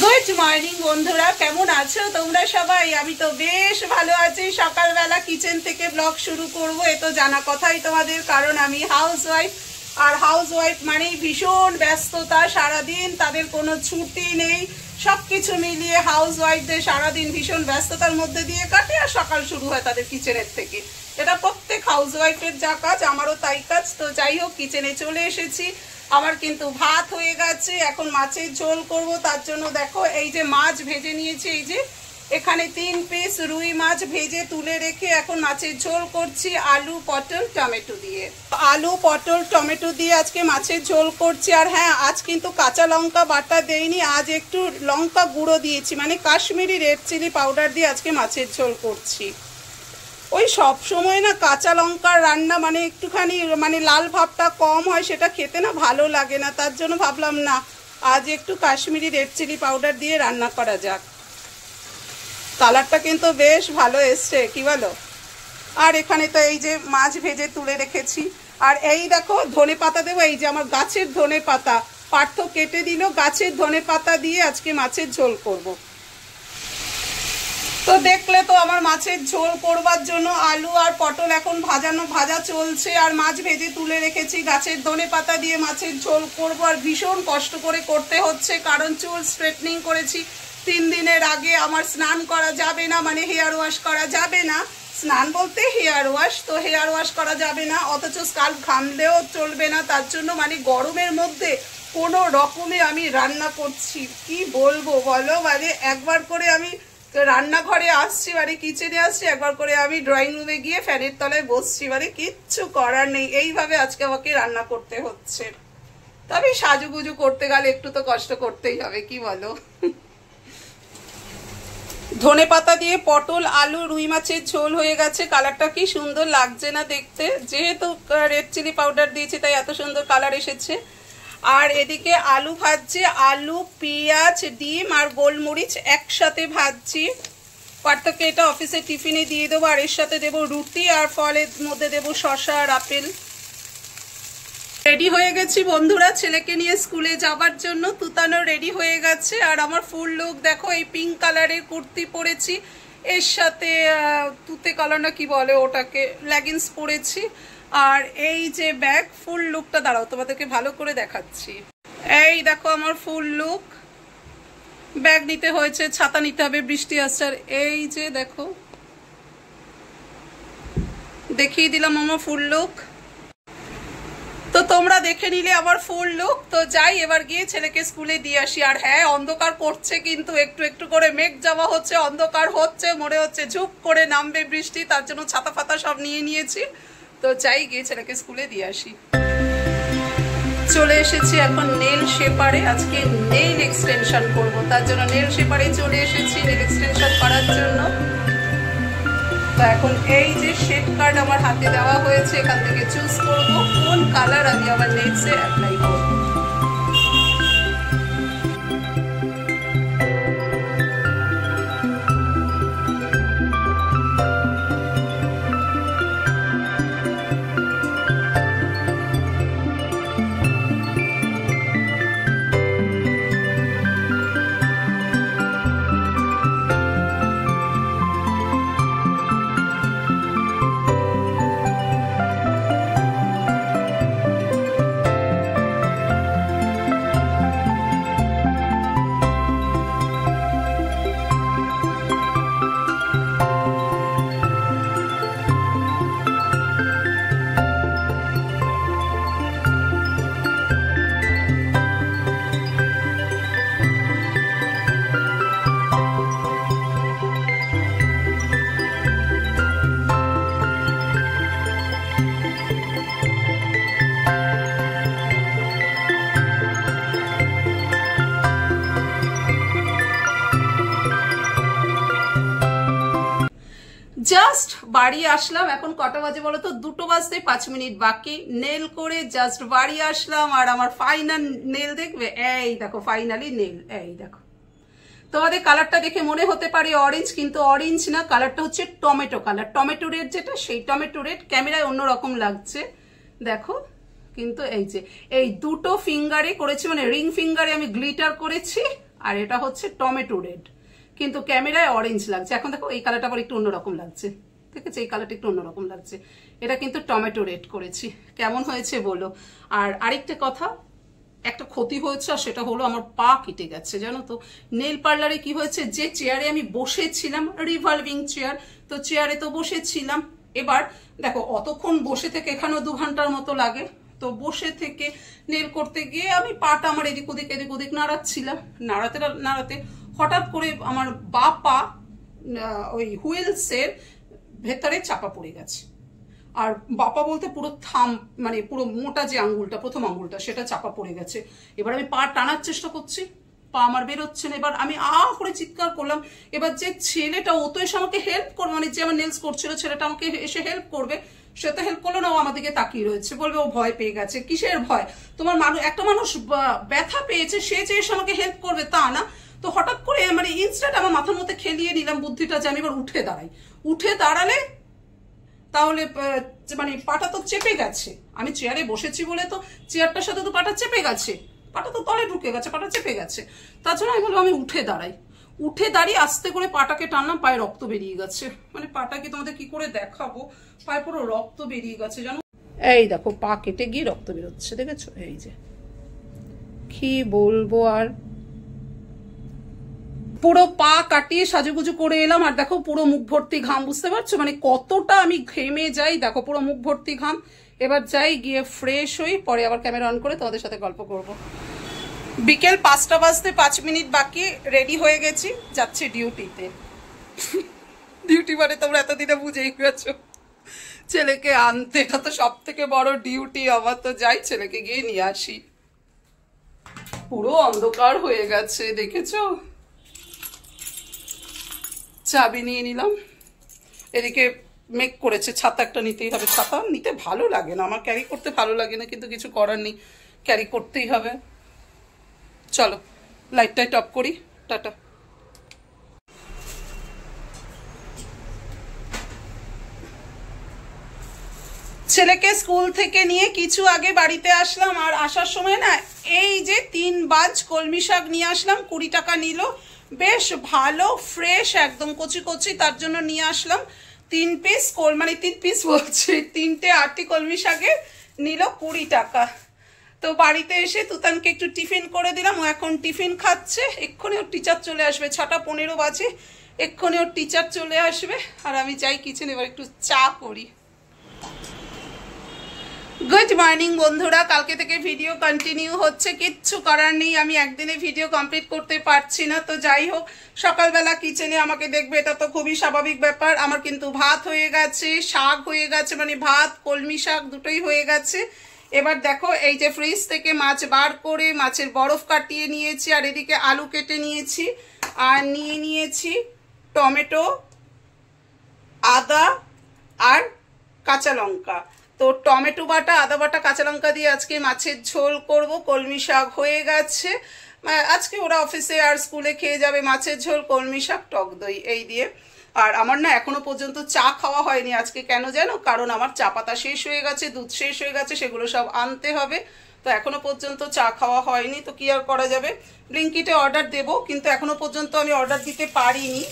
Good morning বন্ধুরা কেমন আছো তোমরা সবাই আমি তো বেশ ভালো আছি সকালবেলা কিচেন থেকে ব্লগ শুরু করব এ তো জানা কথাই তোমাদের কারণ আমি হাউস ওয়াইফ আর হাউস ওয়াইফ মানেই ভীষণ ব্যস্ততা সারাদিন তাদের কোনো ছুটি নেই সব কিছু মিলিয়ে হাউস ওয়াইফদের সারাদিন ভীষণ ব্যস্ততার মধ্যে দিয়ে কাটে আর সকাল শুরু হয় তাদের কিচেনের থেকে এটা প্রত্যেক হাউস ওয়াইফের যা কাজ আমারও তাই কাজ তো যাই হোক কিচেনে চলে এসেছি আমার কিন্তু ভাত হয়ে গেছে এখন মাছের ঝোল করব তার জন্য দেখো এই যে মাছ ভেজে নিয়েছি এই যে এখানে তিন পিস রুই মাছ ভেজে তুলে রেখে এখন মাছের ঝোল করছি আলু পটল টমেটো দিয়ে আলু পটল টমেটো দিয়ে আজকে মাছের ঝোল করছি আর হ্যাঁ আজ কিন্তু কাঁচা লঙ্কা বাটা দেইনি আজ একটু লঙ্কা গুঁড়ো দিয়েছি মানে কাশ্মীরি রেড চিলি পাউডার দিয়ে আজকে মাছের ঝোল করছি ওই সব সময় না কাঁচা লঙ্কার রান্না মানে একটুখানি মানে লাল ভাবটা কম হয় সেটা খেতে না ভালো লাগে না তার জন্য ভাবলাম না আজ একটু কাশ্মীরি রেড চিলি পাউডার দিয়ে রান্না করা যাক কালারটা কিন্তু বেশ ভালো এসছে কি বলো আর এখানে তো এই যে মাছ ভেজে তুলে রেখেছি আর এই দেখো ধনে পাতা দেবো এই যে আমার গাছের ধনে পাতা পার্থ কেটে দিল গাছের ধনে পাতা দিয়ে আজকে মাছের ঝোল করবো তো দেখলে তো আমার মাছের ঝোল করবার জন্য আলু আর পটল এখন ভাজানো ভাজা চলছে আর মাছ ভেজে তুলে রেখেছি গাছের দনে পাতা দিয়ে মাছের ঝোল করবো আর ভীষণ কষ্ট করে করতে হচ্ছে কারণ চুল স্ট্রেটনিং করেছি তিন দিনের আগে আমার স্নান করা যাবে না মানে হেয়ার ওয়াশ করা যাবে না স্নান বলতে হেয়ার ওয়াশ তো হেয়ার ওয়াশ করা যাবে না অথচ স্কাল্প ঘামলেও চলবে না তার জন্য মানে গরমের মধ্যে কোনো রকমে আমি রান্না করছি কি বলবো বলো মানে একবার করে আমি তো রান্নাঘরে আসছি মানে কিচেনে আসছি একবার করে আমি ড্রয়িং রুমে গিয়ে ফ্যানের তলায় বসছি মানে কিচ্ছু করার নেই এইভাবে আজকে আমাকে রান্না করতে হচ্ছে তবে সাজুগুজু করতে গেলে একটু তো কষ্ট করতেই হবে কি বলো ধনে পাতা দিয়ে পটল আলু রুই মাছের ঝোল হয়ে গেছে কালারটা কি সুন্দর লাগছে না দেখতে যেহেতু রেড চিলি পাউডার দিয়েছি তাই এত সুন্দর কালার এসেছে আর এদিকে আলু ভাজছি আলু পেঁয়াজ ডিম আর গোলমরিচ একসাথে ভাজছি পার্থক্য এটা অফিসে টিফিনে দিয়ে দেবো আর এর সাথে দেবো রুটি আর ফলের মধ্যে দেবো শশা আর আপেল রেডি হয়ে গেছি বন্ধুরা ছেলেকে নিয়ে স্কুলে যাবার জন্য তুতানো রেডি হয়ে গেছে আর আমার ফুল লুক দেখো এই পিঙ্ক কালারের কুর্তি পরেছি এর সাথে তুতে কালার না কি বলে ওটাকে লেগিংস পরেছি আর এই যে ব্যাগ ফুল লুকটা দাঁড়াও তোমাদেরকে ভালো করে দেখাচ্ছি এই দেখো আমার ফুল লুক ব্যাগ নিতে হয়েছে ছাতা নিতে হবে বৃষ্টি আসছে আর এই যে দেখো দেখিয়ে দিলাম আমার ফুল লুক তো তোমরা দেখে নিলে আমার ফুল লুক তো যাই এবার গিয়ে ছেলেকে স্কুলে দিয়ে আসি আর হ্যাঁ অন্ধকার পড়ছে কিন্তু একটু একটু করে মেঘ যাওয়া হচ্ছে অন্ধকার হচ্ছে মনে হচ্ছে ঝুপ করে নামবে বৃষ্টি তার জন্য ছাতা ফাতা সব নিয়ে নিয়েছি তো চাই গিয়ে ছেলেকে স্কুলে দিয়ে আসি চলে এসেছি এখন নেল শেপারে আজকে নেল এক্সটেনশন করব তার জন্য নেল শেপারে চলে এসেছি নেল এক্সটেনশন করার জন্য তো এখন এই যে শেড কার্ড আমার হাতে দেওয়া হয়েছে এখান থেকে চুজ করব কোন কালার আমি আমার নেক্সটে অ্যাপ্লাই করবো জাস্ট বাড়ি আসলাম এখন কটা বাজে বলো তো দুটো বাজতে পাঁচ মিনিট বাকি নেল করে জাস্ট বাড়ি আসলাম আর আমার ফাইনাল নেল দেখবে এই দেখো ফাইনালি নেল এই দেখো তোমাদের কালারটা দেখে মনে হতে পারে অরেঞ্জ কিন্তু অরেঞ্জ না কালারটা হচ্ছে টমেটো কালার টমেটো রেড যেটা সেই টমেটো রেড ক্যামেরায় অন্যরকম লাগছে দেখো কিন্তু এই যে এই দুটো ফিঙ্গারে করেছি মানে রিং ফিঙ্গারে আমি গ্লিটার করেছি আর এটা হচ্ছে টমেটো রেড কিন্তু ক্যামেরায় অরেঞ্জ লাগছে এখন দেখো এই কালারটা আবার একটু অন্যরকম লাগছে ঠিক আছে এই কালারটা একটু অন্যরকম লাগছে এটা কিন্তু টমেটো রেড করেছি কেমন হয়েছে বলো আর আরেকটা কথা একটা ক্ষতি হয়েছে আর সেটা হলো আমার পা কেটে গেছে জানো তো নেল পার্লারে কি হয়েছে যে চেয়ারে আমি বসেছিলাম রিভলভিং চেয়ার তো চেয়ারে তো বসেছিলাম এবার দেখো অতক্ষণ বসে থেকে এখানেও দু ঘন্টার মতো লাগে তো বসে থেকে নেল করতে গিয়ে আমি পাটা আমার এদিক ওদিক এদিক ওদিক নাড়াচ্ছিলাম নাড়াতে নাড়াতে হঠাৎ করে আমার বাপা ওই হুইলসের ভেতরে চাপা পড়ে গেছে আর বাপা বলতে পুরো থাম মানে পুরো মোটা যে আঙ্গুলটা প্রথম আঙ্গুলটা সেটা চাপা পড়ে গেছে এবার আমি পা টানার চেষ্টা করছি পা আমার বেরোচ্ছে না এবার আমি আ করে চিৎকার করলাম এবার যে ছেলেটা ও তো এসে আমাকে হেল্প করবে মানে যে আমার নেলস করছিল ছেলেটা আমাকে এসে হেল্প করবে সে তো হেল্প করলো না ও আমাদেরকে তাকিয়ে রয়েছে বলবে ও ভয় পেয়ে গেছে কিসের ভয় তোমার মানুষ একটা মানুষ ব্যথা পেয়েছে সে যে এসে আমাকে হেল্প করবে তা না তো হঠাৎ করে মানে ইনস্ট্যান্ট আমার মাথার মধ্যে খেলিয়ে নিলাম বুদ্ধিটা যে আমি এবার উঠে দাঁড়াই উঠে দাঁড়ালে তাহলে মানে পাটা তো চেপে গেছে আমি চেয়ারে বসেছি বলে তো চেয়ারটার সাথে তো পাটা চেপে গেছে পাটা তো তলে ঢুকে গেছে পাটা চেপে গেছে তাছাড়া আমি বললাম আমি উঠে দাঁড়াই উঠে দাঁড়িয়ে আস্তে করে পাটাকে টানলাম পায়ে রক্ত বেরিয়ে গেছে মানে পাটাকে তোমাদের কি করে দেখাবো পায়ে পুরো রক্ত বেরিয়ে গেছে জানো এই দেখো পা কেটে গিয়ে রক্ত বেরোচ্ছে দেখেছো এই যে কি বলবো আর পুরো পা কাটিয়ে সাজুগুজু করে এলাম আর দেখো পুরো মুখ ভর্তি ঘাম বুঝতে পারছো মানে কতটা আমি ঘেমে যাই দেখো পুরো মুখ ভর্তি ঘাম এবার যাই গিয়ে ফ্রেশ হই পরে আবার ক্যামেরা অন করে তোমাদের সাথে গল্প করব। বিকেল পাঁচটা বাজতে পাঁচ মিনিট বাকি রেডি হয়ে গেছি যাচ্ছি ডিউটিতে ডিউটি মানে তোমরা এতদিনে বুঝেই পেয়েছ ছেলেকে আনতে এটা তো সব থেকে বড় ডিউটি আমার তো যাই ছেলেকে গিয়ে নিয়ে আসি পুরো অন্ধকার হয়ে গেছে দেখেছো চাবি নিয়ে নিলাম এদিকে মেক করেছে ছাতা একটা নিতেই হবে ছাতা নিতে ভালো লাগে না আমার ক্যারি করতে ভালো লাগে না কিন্তু কিছু করার নেই ক্যারি করতেই হবে চলো লাইটটাই টপ করি টাটা ছেলেকে স্কুল থেকে নিয়ে কিছু আগে বাড়িতে আসলাম আর আসার সময় না এই যে তিন বাজ কলমি শাক নিয়ে আসলাম কুড়ি টাকা নিল বেশ ভালো ফ্রেশ একদম কচি কচি তার জন্য নিয়ে আসলাম তিন পিস কল মানে তিন পিস বলছি তিনটে আটটি কলমি শাকে নিল কুড়ি টাকা তো বাড়িতে এসে তুতানকে একটু টিফিন করে দিলাম ও এখন টিফিন খাচ্ছে এক্ষুনি ওর টিচার চলে আসবে ছটা পনেরো বাজে এক্ষুনি ওর টিচার চলে আসবে আর আমি যাই কিচেন এবার একটু চা করি গুড মর্নিং বন্ধুরা কালকে থেকে ভিডিও কন্টিনিউ হচ্ছে কিচ্ছু করার নেই আমি একদিনে ভিডিও কমপ্লিট করতে পারছি না তো যাই হোক সকালবেলা কিচেনে আমাকে দেখবে এটা তো খুবই স্বাভাবিক ব্যাপার আমার কিন্তু ভাত হয়ে গেছে শাক হয়ে গেছে মানে ভাত কলমি শাক দুটোই হয়ে গেছে এবার দেখো এই যে ফ্রিজ থেকে মাছ বার করে মাছের বরফ কাটিয়ে নিয়েছি আর এদিকে আলু কেটে নিয়েছি আর নিয়ে নিয়েছি টমেটো আদা আর কাঁচা লঙ্কা তো টমেটো বাটা আদা বাটা কাঁচা লঙ্কা দিয়ে আজকে মাছের ঝোল করব কলমি শাক হয়ে গেছে আজকে ওরা অফিসে আর স্কুলে খেয়ে যাবে মাছের ঝোল কলমি শাক টক দই এই দিয়ে আর আমার না এখনো পর্যন্ত চা খাওয়া হয়নি আজকে কেন জানো কারণ আমার চা পাতা শেষ হয়ে গেছে দুধ শেষ হয়ে গেছে সেগুলো সব আনতে হবে তো এখনো পর্যন্ত চা খাওয়া হয়নি তো কি আর করা যাবে ব্লিঙ্কিটে অর্ডার দেব কিন্তু এখনো পর্যন্ত আমি অর্ডার দিতে পারিনি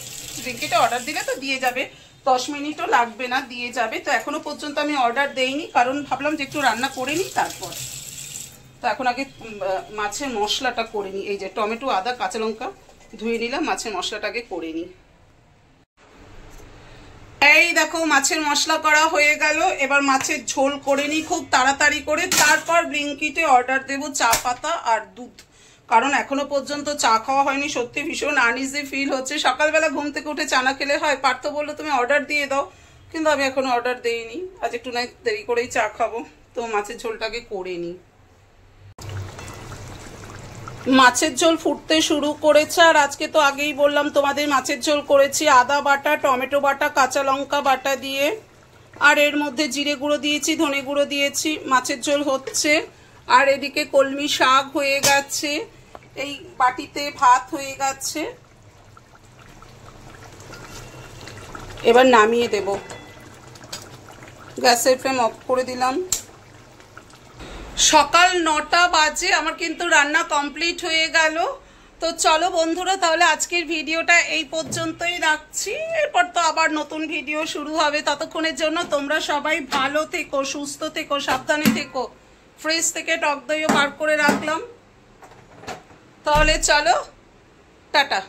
ব্লিঙ্কিটে অর্ডার দিলে তো দিয়ে যাবে দশ মিনিটও লাগবে না দিয়ে যাবে তো এখনো পর্যন্ত আমি অর্ডার দেইনি কারণ ভাবলাম যে একটু রান্না করে নিই তারপর তো এখন আগে মাছের মশলাটা করে নিই এই যে টমেটো আদা কাঁচা লঙ্কা ধুয়ে নিলাম মাছের মশলাটাকে করে নিই এই দেখো মাছের মশলা করা হয়ে গেল এবার মাছের ঝোল করে নিই খুব তাড়াতাড়ি করে তারপর ব্লিঙ্কিটে অর্ডার দেব চা পাতা আর দুধ কারণ এখনো পর্যন্ত চা খাওয়া হয়নি সত্যি ভীষণ আনইজি ফিল হচ্ছে সকালবেলা ঘুম থেকে উঠে চা না খেলে হয় পার্থ বললো তুমি অর্ডার দিয়ে দাও কিন্তু আমি এখনো অর্ডার দিইনি আজ একটু না দেরি করেই চা খাবো তো মাছের ঝোলটাকে করে নিই মাছের ঝোল ফুটতে শুরু করেছে আর আজকে তো আগেই বললাম তোমাদের মাছের ঝোল করেছি আদা বাটা টমেটো বাটা কাঁচা লঙ্কা বাটা দিয়ে আর এর মধ্যে জিরে গুঁড়ো দিয়েছি ধনে গুঁড়ো দিয়েছি মাছের ঝোল হচ্ছে আর এদিকে কলমি শাক হয়ে গেছে এই বাটিতে ভাত হয়ে গেছে এবার নামিয়ে দেব গ্যাসের ফ্লেম অফ করে দিলাম সকাল নটা বাজে আমার কিন্তু রান্না কমপ্লিট হয়ে গেল তো চলো বন্ধুরা তাহলে আজকের ভিডিওটা এই পর্যন্তই রাখছি এরপর তো আবার নতুন ভিডিও শুরু হবে ততক্ষণের জন্য তোমরা সবাই ভালো থেকো সুস্থ থেকো সাবধানে থেকো ফ্রিজ থেকে টক দইও বার করে রাখলাম তাহলে চলো টাটা